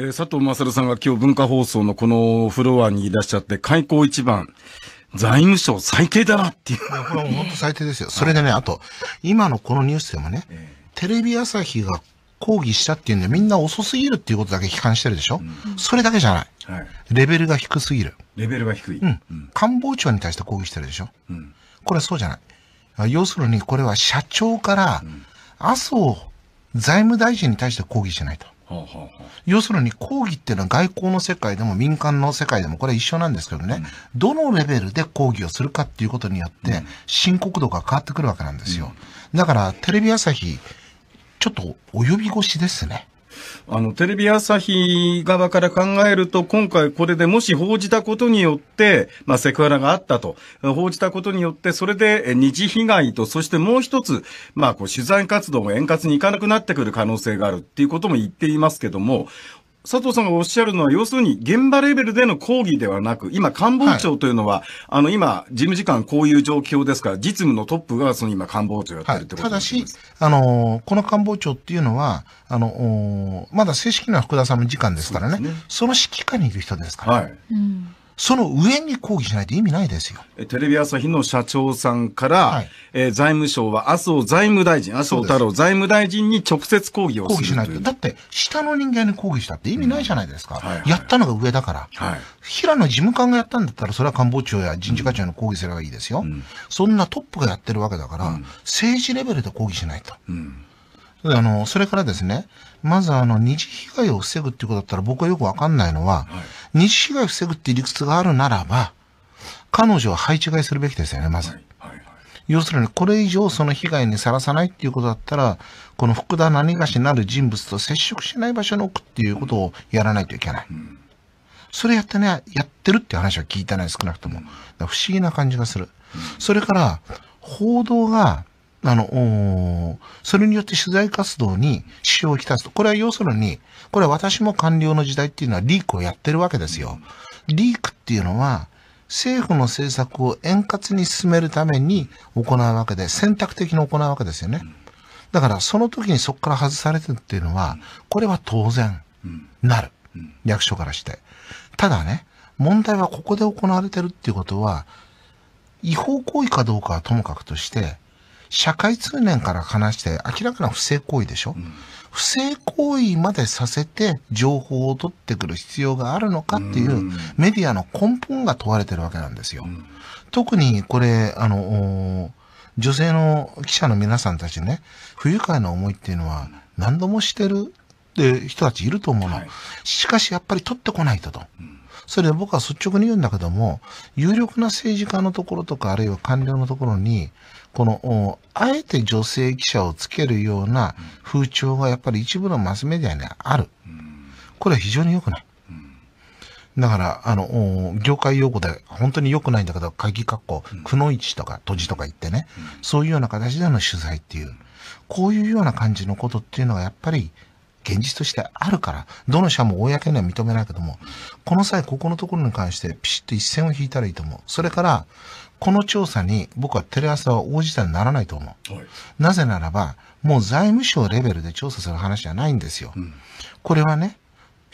えー、佐藤勝さんが今日文化放送のこのフロアにいらっしゃって、開口一番、財務省最低だなっていう。これも本当最低ですよ。それでね、あと、今のこのニュースでもね、テレビ朝日が抗議したっていうんで、みんな遅すぎるっていうことだけ批判してるでしょ、うん、それだけじゃない,、はい。レベルが低すぎる。レベルが低い。うん。官房長に対して抗議してるでしょ、うん、これそうじゃない。要するに、これは社長から、麻生財務大臣に対して抗議しないと。はあはあ、要するに抗議っていうのは外交の世界でも民間の世界でもこれ一緒なんですけどね、うん、どのレベルで抗議をするかっていうことによって深刻度が変わってくるわけなんですよ。うん、だからテレビ朝日、ちょっと及び腰ですね。あの、テレビ朝日側から考えると、今回これでもし報じたことによって、まあ、セクハラがあったと、報じたことによって、それで二次被害と、そしてもう一つ、まあ、こう、取材活動も円滑に行かなくなってくる可能性があるっていうことも言っていますけども、佐藤さんがおっしゃるのは、要するに現場レベルでの抗議ではなく、今、官房長というのは、はい、あの、今、事務次官こういう状況ですから、実務のトップが、その今、官房長やってるってことです、はい、ただし、あのー、この官房長っていうのは、あのまだ正式な福田さんの次官ですからね、そ、ね、の指揮下にいる人ですから、はい。うんその上に抗議しないと意味ないですよ。テレビ朝日の社長さんから、はい、えー、財務省は麻生財務大臣、麻生太郎財務大臣に直接抗議をする抗議しないと。だって、下の人間に抗議したって意味ないじゃないですか。うんはいはい、やったのが上だから、はい。平野事務官がやったんだったら、それは官房長や人事課長に抗議すればいいですよ。うん、そんなトップがやってるわけだから、うん、政治レベルで抗議しないと。うんあの、それからですね、まずあの、二次被害を防ぐっていうことだったら僕はよくわかんないのは、はい、二次被害を防ぐっていう理屈があるならば、彼女は配置換えするべきですよね、まず。要するに、これ以上その被害にさらさないっていうことだったら、この福田何がしなる人物と接触しない場所に置くっていうことをやらないといけない。それやってね、やってるって話は聞いてない、少なくとも。不思議な感じがする。それから、報道が、あの、それによって取材活動に支障をきたすと。これは要するに、これは私も官僚の時代っていうのはリークをやってるわけですよ。リークっていうのは、政府の政策を円滑に進めるために行うわけで、選択的に行うわけですよね。だからその時にそこから外されてるっていうのは、これは当然なる。役所からして。ただね、問題はここで行われてるっていうことは、違法行為かどうかはともかくとして、社会通念から話して明らかな不正行為でしょ、うん、不正行為までさせて情報を取ってくる必要があるのかっていうメディアの根本が問われてるわけなんですよ。うん、特にこれ、あの、女性の記者の皆さんたちね、不愉快な思いっていうのは何度もしてるって人たちいると思うの。はい、しかしやっぱり取ってこないとと。うんそれで僕は率直に言うんだけども、有力な政治家のところとか、あるいは官僚のところに、この、あえて女性記者をつけるような風潮がやっぱり一部のマスメディアにある。これは非常に良くない。だから、あの、業界用語で本当に良くないんだけど、鍵括弧、くのいちとか、とじとか言ってね、そういうような形での取材っていう、こういうような感じのことっていうのがやっぱり、現実としてあるから、どの社も公には認めないけども、この際ここのところに関してピシッと一線を引いたらいいと思う。それから、この調査に僕はテレ朝は応じたらならないと思う。はい、なぜならば、もう財務省レベルで調査する話じゃないんですよ。うん、これはね、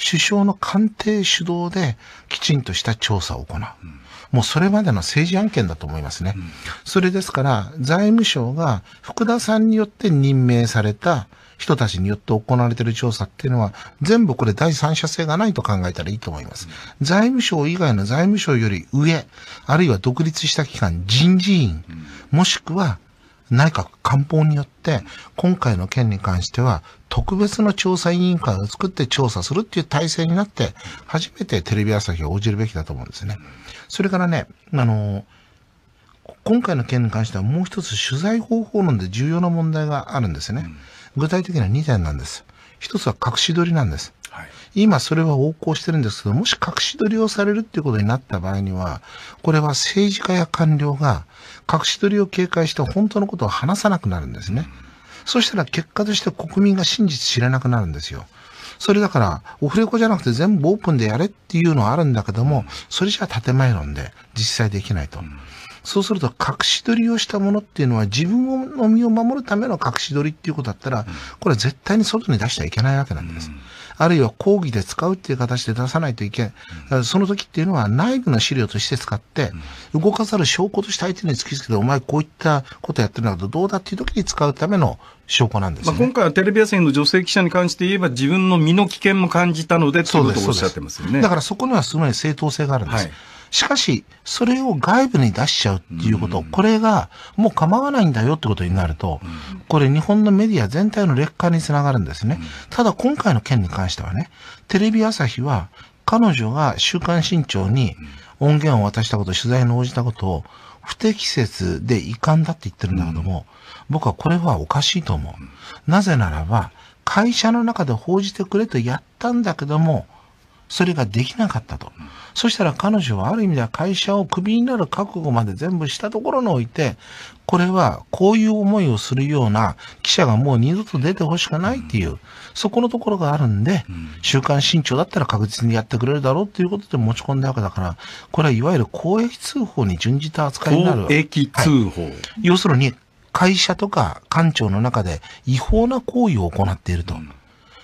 首相の官邸主導できちんとした調査を行う。うんもうそれまでの政治案件だと思いますね。うん、それですから、財務省が福田さんによって任命された人たちによって行われている調査っていうのは、全部これ第三者性がないと考えたらいいと思います。財務省以外の財務省より上、あるいは独立した機関、人事院、もしくは内閣官房によって、今回の件に関しては、特別の調査委員会を作って調査するっていう体制になって、初めてテレビ朝日を応じるべきだと思うんですね。それからね、あの、今回の件に関してはもう一つ取材方法論で重要な問題があるんですね。うん具体的には2点なんです。一つは隠し撮りなんです。はい、今それは横行してるんですけど、もし隠し撮りをされるっていうことになった場合には、これは政治家や官僚が隠し撮りを警戒して本当のことを話さなくなるんですね。うん、そしたら結果として国民が真実知らなくなるんですよ。それだから、オフレコじゃなくて全部オープンでやれっていうのはあるんだけども、それじゃ建前論で実際できないと。うんそうすると隠し撮りをしたものっていうのは自分の身を守るための隠し撮りっていうことだったら、これは絶対に外に出しちゃいけないわけなんです。あるいは講義で使うっていう形で出さないといけない。その時っていうのは内部の資料として使って、動かざる証拠として相手に突きつけて、お前こういったことやってるんだけど、どうだっていう時に使うための証拠なんです、ね、まあ、今回はテレビ朝日の女性記者に関して言えば、自分の身の危険も感じたので、そいうことおっしゃってますよね。だからそこにはすごい正当性があるんです。はいしかし、それを外部に出しちゃうっていうこと、これがもう構わないんだよってことになると、これ日本のメディア全体の劣化につながるんですね。ただ今回の件に関してはね、テレビ朝日は彼女が週刊新潮に音源を渡したこと、取材に応じたことを不適切で遺憾だって言ってるんだけども、僕はこれはおかしいと思う。なぜならば、会社の中で報じてくれとやったんだけども、それができなかったと。そしたら彼女はある意味では会社をクビになる覚悟まで全部したところにおいて、これはこういう思いをするような記者がもう二度と出てほしくないっていう、そこのところがあるんで、週刊新潮だったら確実にやってくれるだろうということで持ち込んだわけだから、これはいわゆる公益通報に準じた扱いになる。公益通報、はい、要するに、会社とか官庁の中で違法な行為を行っていると。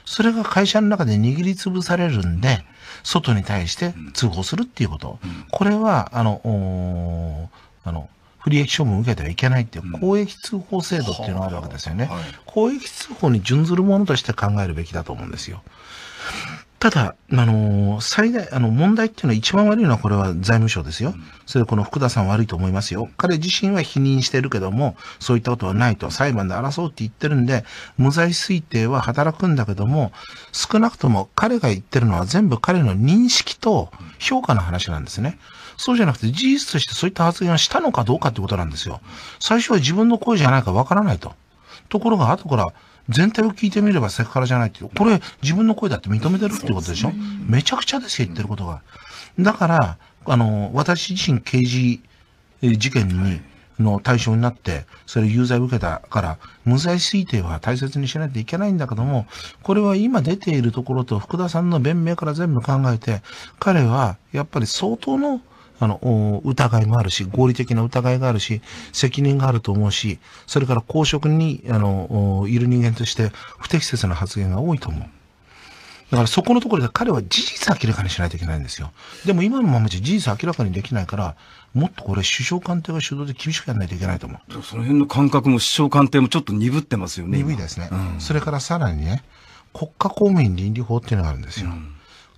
それが会社の中で握りつぶされるんで、外に対して通報するっていうこと。これは、あの、あの、不利益処分を受けてはいけないっていう、公益通報制度っていうのがあるわけですよね。公益通報に準ずるものとして考えるべきだと思うんですよ。ただ、あの、最大、あの、問題っていうのは一番悪いのはこれは財務省ですよ。それこの福田さん悪いと思いますよ。彼自身は否認してるけども、そういったことはないと裁判で争うって言ってるんで、無罪推定は働くんだけども、少なくとも彼が言ってるのは全部彼の認識と評価の話なんですね。そうじゃなくて事実としてそういった発言をしたのかどうかってことなんですよ。最初は自分の声じゃないかわからないと。ところが後から、全体を聞いてみればセクハラじゃないっていう。これ、自分の声だって認めてるってことでしょ、ね、めちゃくちゃですよ、言ってることが。だから、あの、私自身刑事事件に、の対象になって、それ有罪を受けたから、無罪推定は大切にしないといけないんだけども、これは今出ているところと福田さんの弁明から全部考えて、彼はやっぱり相当のあの、疑いもあるし、合理的な疑いがあるし、責任があると思うし、それから公職に、あの、いる人間として不適切な発言が多いと思う。だからそこのところで彼は事実明らかにしないといけないんですよ。でも今のままじゃ事実明らかにできないから、もっとこれ首相官邸が主導で厳しくやらないといけないと思う。その辺の感覚も首相官邸もちょっと鈍ってますよね。鈍いですね。うん、それからさらにね、国家公務員倫理法っていうのがあるんですよ。うん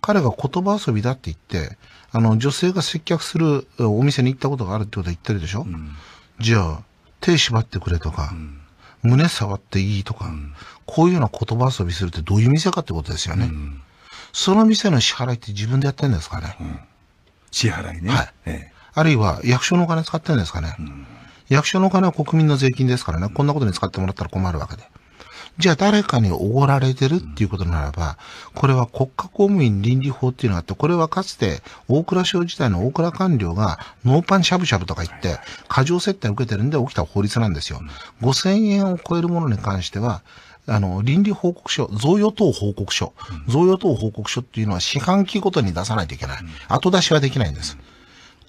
彼が言葉遊びだって言って、あの、女性が接客するお店に行ったことがあるってことは言ってるでしょ、うん、じゃあ、手縛ってくれとか、うん、胸触っていいとか、うん、こういうような言葉遊びするってどういう店かってことですよね。その店の支払いって自分でやってんですかね、支払いね。はい。ええ、あるいは、役所のお金使ってるんですかね、役所のお金は国民の税金ですからね、こんなことに使ってもらったら困るわけで。じゃあ誰かにおごられてるっていうことならば、これは国家公務員倫理法っていうのがあって、これはかつて大蔵省時代の大蔵官僚がノーパンしゃぶしゃぶとか言って、過剰接待を受けてるんで起きた法律なんですよ。5000円を超えるものに関しては、あの、倫理報告書、贈与等報告書、贈与等報告書っていうのは四半期ごとに出さないといけない。後出しはできないんです。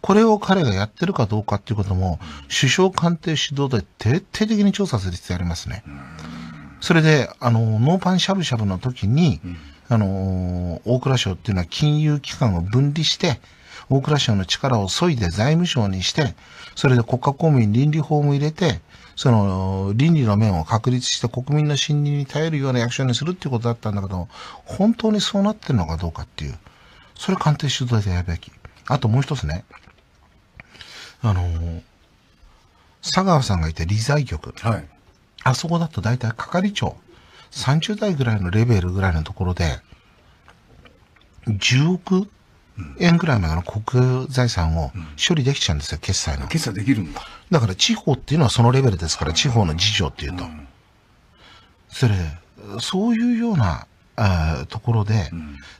これを彼がやってるかどうかっていうことも、首相官邸指導で徹底的に調査する必要ありますね。それで、あの、ノーパンしゃぶしゃぶの時に、うん、あの、大蔵省っていうのは金融機関を分離して、大蔵省の力を削いで財務省にして、それで国家公務員倫理法も入れて、その倫理の面を確立して国民の信任に耐えるような役所にするっていうことだったんだけど、本当にそうなってるのかどうかっていう、それ官邸主導でやるべき。あともう一つね、あの、佐川さんがいて理財局。はいあそこだと大体係長、30代ぐらいのレベルぐらいのところで、10億円ぐらいまでの国財産を処理できちゃうんですよ、決済の。決済できるんだ。だから地方っていうのはそのレベルですから、地方の事情っていうと。それ、そういうようなあところで、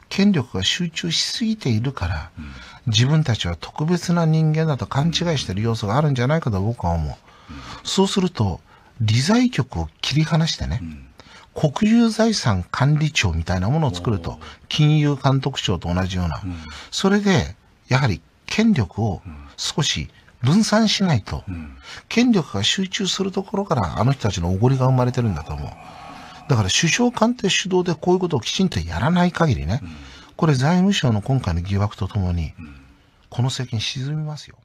権力が集中しすぎているから、自分たちは特別な人間だと勘違いしてる要素があるんじゃないかと僕は思う。そうすると、理財局を切り離してね、うん、国有財産管理庁みたいなものを作ると、金融監督庁と同じような、うん、それで、やはり権力を少し分散しないと、うん、権力が集中するところから、あの人たちのおごりが生まれてるんだと思う。だから首相官邸主導でこういうことをきちんとやらない限りね、これ財務省の今回の疑惑とともに、この政権沈みますよ。